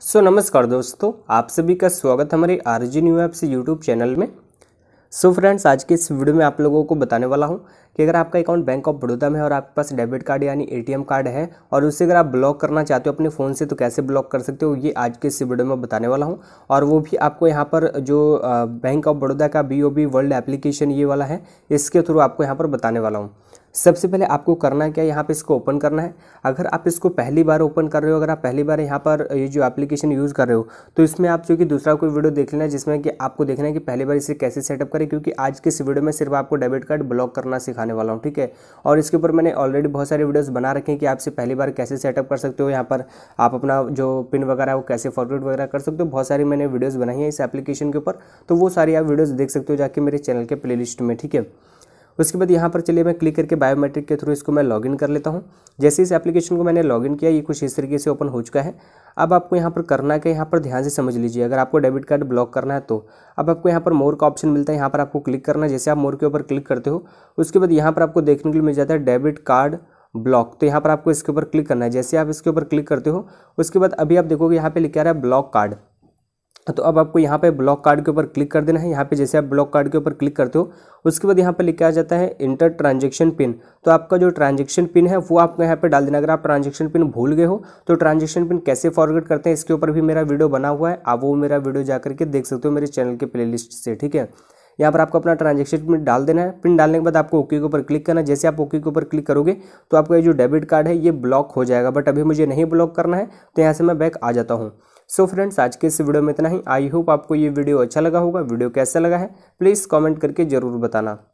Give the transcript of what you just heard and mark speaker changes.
Speaker 1: सो so, नमस्कार दोस्तों आप सभी का स्वागत हमारे आर जी न्यू एप्स से यूट्यूब चैनल में सो so, फ्रेंड्स आज के इस वीडियो में आप लोगों को बताने वाला हूँ कि अगर आपका अकाउंट बैंक ऑफ बड़ौदा में है और आपके पास डेबिट कार्ड यानी एटीएम कार्ड है और उसे अगर आप ब्लॉक करना चाहते हो अपने फ़ोन से तो कैसे ब्लॉक कर सकते हो ये आज के इस वीडियो में बताने वाला हूँ और वो भी आपको यहाँ पर जो बैंक ऑफ बड़ौदा का बी वर्ल्ड एप्लीकेशन ये वाला है इसके थ्रू आपको यहाँ पर बताने वाला हूँ सबसे पहले आपको करना क्या है यहाँ पे इसको ओपन करना है अगर आप इसको पहली बार ओपन कर रहे हो अगर आप पहली बार यहाँ पर ये जो एप्लीकेशन यूज़ कर रहे हो तो इसमें आप चूँकि दूसरा कोई वीडियो देख लेना जिसमें कि आपको देखना है कि पहली बार इसे कैसे सेटअप करें क्योंकि आज के इस वीडियो में सिर्फ आपको डेबिट कार्ड ब्लॉक करना सिखाने वाला हूँ ठीक है और इसके ऊपर मैंने ऑलरेडी बहुत सारे वीडियोज़ बना रखे हैं कि आपसे पहली बार कैसे सेटअप कर सकते हो यहाँ पर आप अपना जो पिन वगैरह है वो कैसे फॉरवर्ड वगैरह कर सकते हो बहुत सारी मैंने वीडियोज़ बनाई है इस एप्लीकेशन के ऊपर तो वो सारी आप वीडियोज़ देख सकते हो जाके मेरे चैनल के प्ले में ठीक है उसके बाद यहाँ पर चलिए मैं क्लिक करके बायोमेट्रिक के थ्रू इसको मैं लॉगिन कर लेता हूँ जैसे इस एप्लीकेशन को मैंने लॉगिन किया ये कुछ इस तरीके से ओपन हो चुका है अब आपको यहाँ पर करना कि यहाँ पर ध्यान से समझ लीजिए अगर आपको डेबिट कार्ड ब्लॉक करना है तो अब आपको यहाँ पर मोर का ऑप्शन मिलता है यहाँ पर आपको क्लिक करना है जैसे आप मोर के ऊपर क्लिक करते हो उसके बाद यहाँ पर आपको देखने के लिए मिल जाता है डेबिट कार्ड ब्लॉक तो यहाँ पर आपको इसके ऊपर क्लिक करना है जैसे आप इसके ऊपर क्लिक करते हो उसके बाद अभी आप देखोगे यहाँ पे लिखा रहा है ब्लॉक कार्ड हाँ, तो अब आपको यहाँ पे ब्लॉक कार्ड के ऊपर क्लिक कर देना है यहाँ पे जैसे आप ब्लॉक कार्ड के ऊपर क्लिक करते हो उसके बाद यहाँ पे लिखा आ जाता है इंटर ट्रांजेक्शन पिन तो आपका जो ट्रांजेक्शन पिन है वो आपको यहाँ पे डाल देना अगर आप ट्रांजेक्शन पिन भूल गए हो तो ट्रांजेक्शन पिन कैसे फॉरवर्ड करते हैं इसके ऊपर भी मेरा वीडियो बना हुआ है आप वो मेरा वीडियो जा करके देख सकते हो मेरे चैनल के प्ले से ठीक है यहाँ पर आपको अपना ट्रांजेक्शन पिन डाल देना है पिन डालने के बाद आपको ओके के ऊपर क्लिक करना है जैसे आप ओके के ऊपर क्लिक करोगे तो आपका ये जो डेबिट कार्ड है ये ब्लॉक हो जाएगा बट अभी मुझे नहीं ब्लॉक करना है तो यहाँ से मैं बैक आ जाता हूँ सो so फ्रेंड्स आज के इस वीडियो में इतना ही आई होप आपको ये वीडियो अच्छा लगा होगा वीडियो कैसा लगा है प्लीज़ कॉमेंट करके ज़रूर बताना